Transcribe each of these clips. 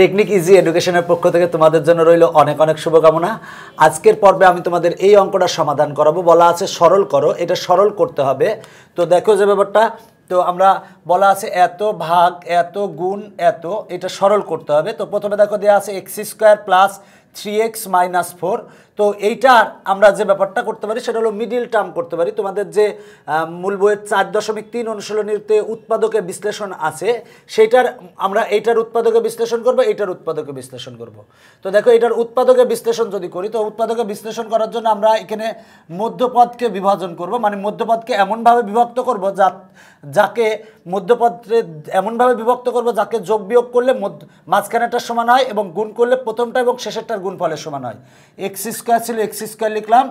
technique easy এডুকেশনের পক্ষ থেকে তোমাদের জন্য রইল অনেক অনেক শুভকামনা আজকের পর্বে আমি তোমাদের এই অঙ্কটা সমাধান করাবো বলা আছে সরল করো এটা সরল করতে হবে তো দেখো যে ব্যাপারটা তো আমরা বলা আছে এত ভাগ এত গুণ এত এটা সরল করতে হবে তো প্রথমে দেখো দেওয়া আছে x square plus three x minus four তো এইটার আমরা যে ব্যাপারটা করতে পারি সেটা হলো মিডিল টার্ম করতে পারি তোমাদের যে মূল বইয়ের চার দশমিক তিন অনুশীলনীতে উৎপাদকের বিশ্লেষণ আছে সেটার আমরা এইটার উৎপাদকে বিশ্লেষণ করব এইটার উৎপাদকে বিশ্লেষণ করব তো দেখো এটার উৎপাদকে বিশ্লেষণ যদি করি তো উৎপাদকে বিশ্লেষণ করার জন্য আমরা এখানে মধ্যপদকে বিভাজন করব মানে মধ্যপদকে এমনভাবে বিভক্ত করব যা যাকে মধ্যপদে এমনভাবে বিভক্ত করব যাকে যোগ বিয়োগ করলে মাঝখানেরটা সমান হয় এবং গুণ করলে প্রথমটা এবং শেষেরটা গুণফলের সমান হয় এক্স স্কোয়ার ছিল এক্স স্কোয়ার লিখলাম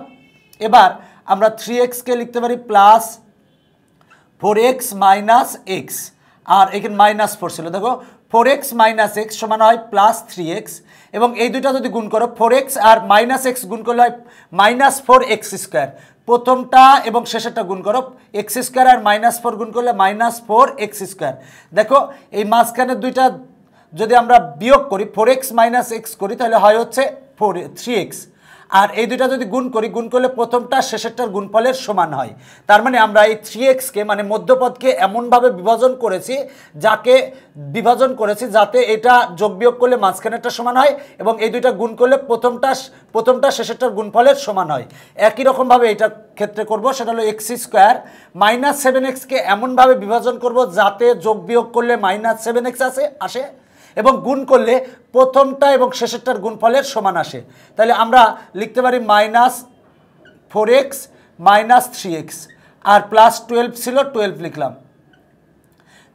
এবার আমরা থ্রি এক্সকে লিখতে পারি plus four x minus x আর এখানে মাইনাস ফোর ছিল দেখো ফোর এক্স মাইনাস এক্স সমান হয় প্লাস থ্রি এক্স এবং এই দুইটা যদি গুণ করো ফোর এক্স আর মাইনাস এক্স গুণ করলে হয় মাইনাস ফোর এক্স স্কোয়ার প্রথমটা এবং শেষেরটা গুণ করো এক্স স্কোয়ার আর মাইনাস ফোর গুণ করলে মাইনাস ফোর এক্স স্কোয়ার দেখো এই মাঝখানের দুইটা যদি আমরা বিয়োগ করি ফোর এক্স মাইনাস এক্স করি তাহলে হয় হচ্ছে ফোর থ্রি এক্স আর এই দুইটা যদি গুণ করি গুণ করলে প্রথমটা শেষেরটার গুণফলের সমান হয় তার মানে আমরা এই থ্রি এক্সকে মানে মধ্যপদকে এমনভাবে বিভাজন করেছি যাকে বিভাজন করেছি যাতে এটা যোগ বিয়োগ করলে মাঝখানেরটা সমান হয় এবং এই দুইটা গুণ করলে প্রথমটা প্রথমটা শেষেরটার গুণফলের সমান হয় একই রকমভাবে এটা ক্ষেত্রে করব সেটা হলো এক্স স্কোয়ার মাইনাস সেভেন এক্সকে এমনভাবে বিভাজন করব যাতে যোগ বিয়োগ করলে মাইনাস সেভেন এক্স আসে আসে এবং গুণ করলে প্রথমটা এবং শেষেরটার গুণফলের সমান আসে তাহলে আমরা লিখতে পারি minus four x minus three x আর প্লাস টুয়েলভ ছিল টুয়েলভ লিখলাম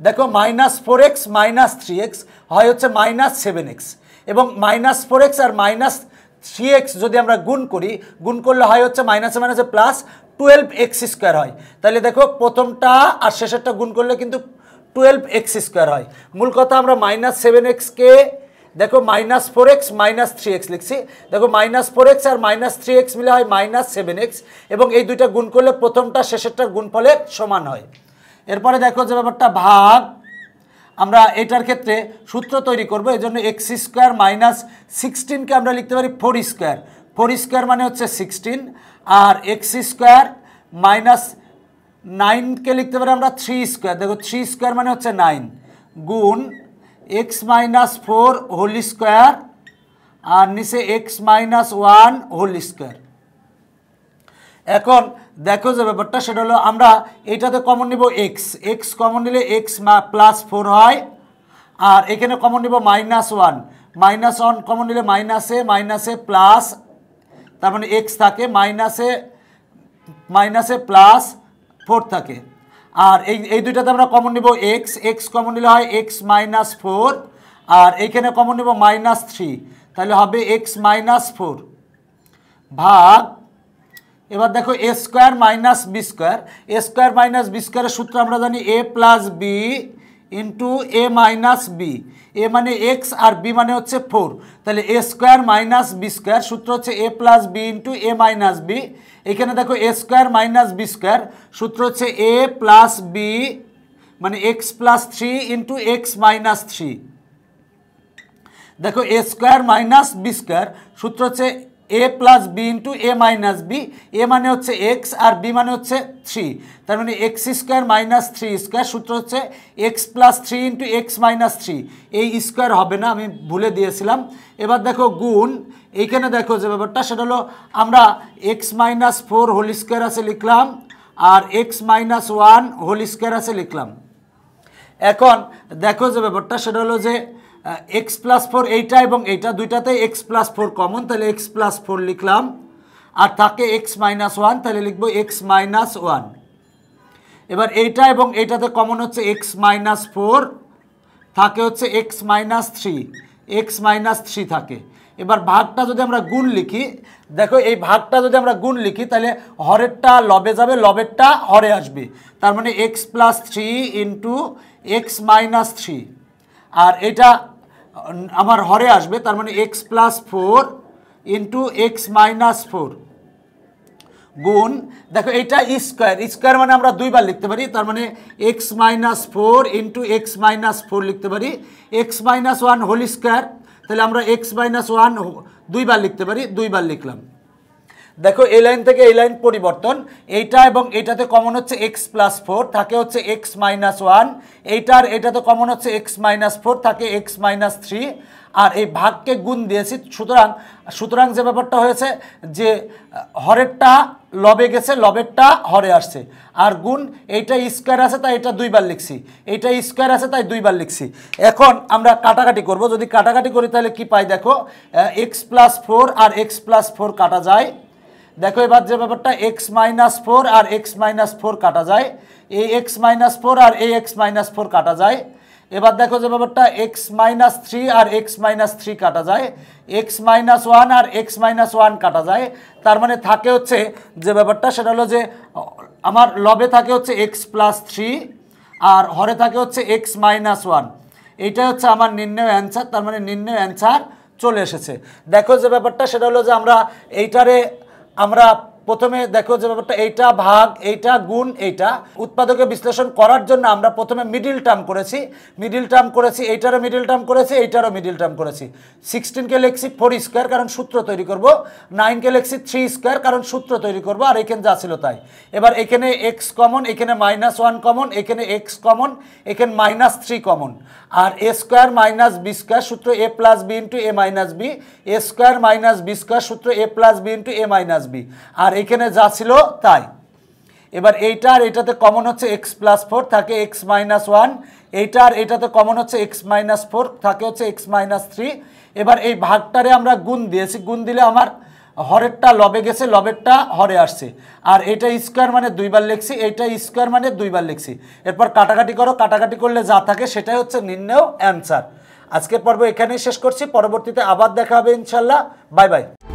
দেখো minus four x minus three x হয় হচ্ছে মাইনাস সেভেন এক্স এবং মাইনাস ফোর এক্স আর মাইনাস থ্রি এক্স যদি আমরা গুণ করি গুণ করলে হয় হচ্ছে মাইনাসে মাইনাসে প্লাস টুয়েলভ এক্স স্কোয়ার হয় তাহলে দেখো প্রথমটা আর শেষেরটা গুণ করলে কিন্তু টুয়েলভ এক্স স্কোয়ার হয় মূল কথা আমরা মাইনাস সেভেন এক্সকে দেখো minus four x minus three x লিখছি দেখো মাইনাস ফোর এক্স আর মাইনাস থ্রি এক্স মিলে হয় মাইনাস সেভেন এক্স এবং এই দুইটা গুণ করলে প্রথমটা শেষেরটার গুণফলে সমান হয় এরপরে দেখো যে ব্যাপারটা ভাগ আমরা এটার ক্ষেত্রে সূত্র তৈরি করবো এই জন্য এক্স স্কোয়ার মাইনাস সিক্সটিনকে আমরা লিখতে পারি ফোর স্কোয়ার ফোর স্কোয়ার মানে হচ্ছে সিক্সটিন আর এক্স স্কোয়ার মাইনাস নাইনকে লিখতে পারি আমরা থ্রি স্কোয়ার দেখো থ্রি স্কোয়ার মানে হচ্ছে নাইন গুণ x minus four whole square আর নিচে x minus one whole square এখন দেখো যে ব্যাপারটা সেটা হলো আমরা এটাতে কমন নিব এক্স এক্স কমন নিলে এক্স প্লাস ফোর হয় আর এখানে কমন নিব minus one minus one common নিলে মাইনাসে মাইনাসে প্লাস তার মানে এক্স থাকে মাইনাসে মাইনাসে প্লাস ফোর থাকে আর এই এই দুইটাতে আমরা কমন নিব এক্স এক্স কমন নিলে হয় এক্স মাইনাস ফোর আর এইখানে কমন নিব মাইনাস থ্রি তাহলে হবে এক্স মাইনাস ফোর ভাগ এবার দেখো a square minus b square a square minus b স্কোয়ারের সূত্র আমরা জানি a plus b into a minus b a মানে এক্স আর বি মানে হচ্ছে ফোর তাহলে a square minus b square সূত্র হচ্ছে a plus b into a minus b এখানে দেখো a square minus b square সূত্র হচ্ছে এ প্লাস বি মানে x plus three into x minus three দেখো a square minus b square সূত্র হচ্ছে a plus b into a minus b a মানে হচ্ছে এক্স আর বি মানে হচ্ছে থ্রি তার মানে x square minus three square সূত্র হচ্ছে x plus three into x minus three এই স্কোয়ার হবে না আমি ভুলে দিয়েছিলাম এবার দেখো গুণ এইখানে দেখো যে ব্যাপারটা সেটা হলো আমরা x minus four whole square আছে লিখলাম আর x minus one whole square আছে লিখলাম এখন দেখো যে ব্যাপারটা সেটা হলো যে এক্স প্লাস ফোর এইটা এবং এইটা দুইটাতে এক্স প্লাস ফোর কমন তাহলে এক্স প্লাস ফোর লিখলাম আর থাকে এক্স মাইনাস ওয়ান তাহলে লিখবো এক্স মাইনাস ওয়ান এবার এইটা এবং এইটাতে কমন হচ্ছে এক্স মাইনাস ফোর থাকে হচ্ছে x minus three x minus three থাকে এবার ভাগটা যদি আমরা গুণ লিখি দেখো এই ভাগটা যদি আমরা গুণ লিখি তাহলে হরেরটা লবে যাবে লবেরটা হরে আসবে তার মানে x plus three into x minus three আর এটা আমার হরে আসবে তার মানে x plus four into x minus four গুণ দেখো এটা স্কোয়ার স্কোয়ার মানে আমরা দুইবার লিখতে পারি তার মানে x minus four into x minus four লিখতে পারি x minus one whole square তাহলে আমরা এক্স মাইনাস ওয়ান দুইবার লিখতে পারি দুইবার লিখলাম দেখো এই লাইন থেকে এই লাইন পরিবর্তন এইটা এবং এটাতে কমন হচ্ছে এক্স প্লাস ফোর থাকে হচ্ছে এক্স মাইনাস ওয়ান এইটার এটাতে কমন হচ্ছে এক্স মাইনাস ফোর থাকে এক্স মাইনাস থ্রি আর এই ভাগকে গুণ দিয়েছি সুতরাং সুতরাং যে ব্যাপারটা হয়েছে যে হরেরটা লবে গেছে লবেরটা হরে আসছে আর গুণ এইটা স্কোয়ার আছে তাই এটা দুইবার লিখছি এইটা স্কোয়ার আছে তাই দুইবার লিখছি এখন আমরা কাটাকাটি করব যদি কাটাকাটি করি তাহলে কি পাই দেখো এক্স প্লাস ফোর আর এক্স প্লাস ফোর কাটা যায় দেখো এবার যে ব্যাপারটা এক্স মাইনাস ফোর আর এক্স মাইনাস ফোর কাটা যায় এই এক্স মাইনাস ফোর আর এই এক্স মাইনাস ফোর কাটা যায় এবার দেখো যে ব্যাপারটা এক্স মাইনাস থ্রি আর এক্স মাইনাস থ্রি কাটা যায় এক্স মাইনাস ওয়ান আর এক্স মাইনাস ওয়ান কাটা যায় তার মানে থাকে হচ্ছে যে ব্যাপারটা সেটা হলো যে আমার লবে থাকে হচ্ছে এক্স প্লাস থ্রি আর হরে থাকে হচ্ছে এক্স মাইনাস ওয়ান এইটাই হচ্ছে আমার নিম্ন অ্যান্সার তার মানে নিম্ন অ্যান্সার চলে এসেছে দেখো যে ব্যাপারটা সেটা হলো যে আমরা এইটারে আমরা প্রথমে দেখো যে ব্যাপারটা এইটা ভাগ এইটা গুণ এইটা উৎপাদকে বিশ্লেষণ করার জন্য আমরা প্রথমে মিডিল টার্ম করেছি মিডিল টার্ম করেছি এইটারও মিডিল টার্ম করেছি এইটারও মিডিল টার্ম করেছি সিক্সটিনকে লেখছি ফোর স্কোয়ার কারণ সূত্র তৈরি করব নাইনকে লেখছি থ্রি স্কোয়ার কারণ সূত্র তৈরি করব আর এখানে যা ছিল তাই এবার এখানে এক্স কমন এখানে মাইনাস ওয়ান কমন এখানে এক্স কমন এখানে মাইনাস থ্রি কমন আর a square minus b square সূত্র a plus b into a minus b a square minus b square সূত্র a plus b into a minus b আর এখানে যা ছিল তাই এবার এইটা আর এটাতে কমন হচ্ছে এক্স প্লাস ফোর থাকে এক্স মাইনাস ওয়ান এইটা আর এটাতে কমন হচ্ছে এক্স মাইনাস ফোর থাকে হচ্ছে এক্স মাইনাস থ্রি এবার এই ভাগটারে আমরা গুণ দিয়েছি গুণ দিলে আমার হরেরটা লবে গেছে লবেরটা হরে আসছে আর এটা স্কোয়ার মানে দুইবার লিখছি এইটা স্কোয়ার মানে দুইবার লিখছি এরপর কাটাকাটি করো কাটাকাটি করলে যা থাকে সেটাই হচ্ছে নির্ণয় অ্যান্সার আজকের পর্ব এখানেই শেষ করছি পরবর্তীতে আবার দেখা হবে ইনশাল্লাহ বাই বাই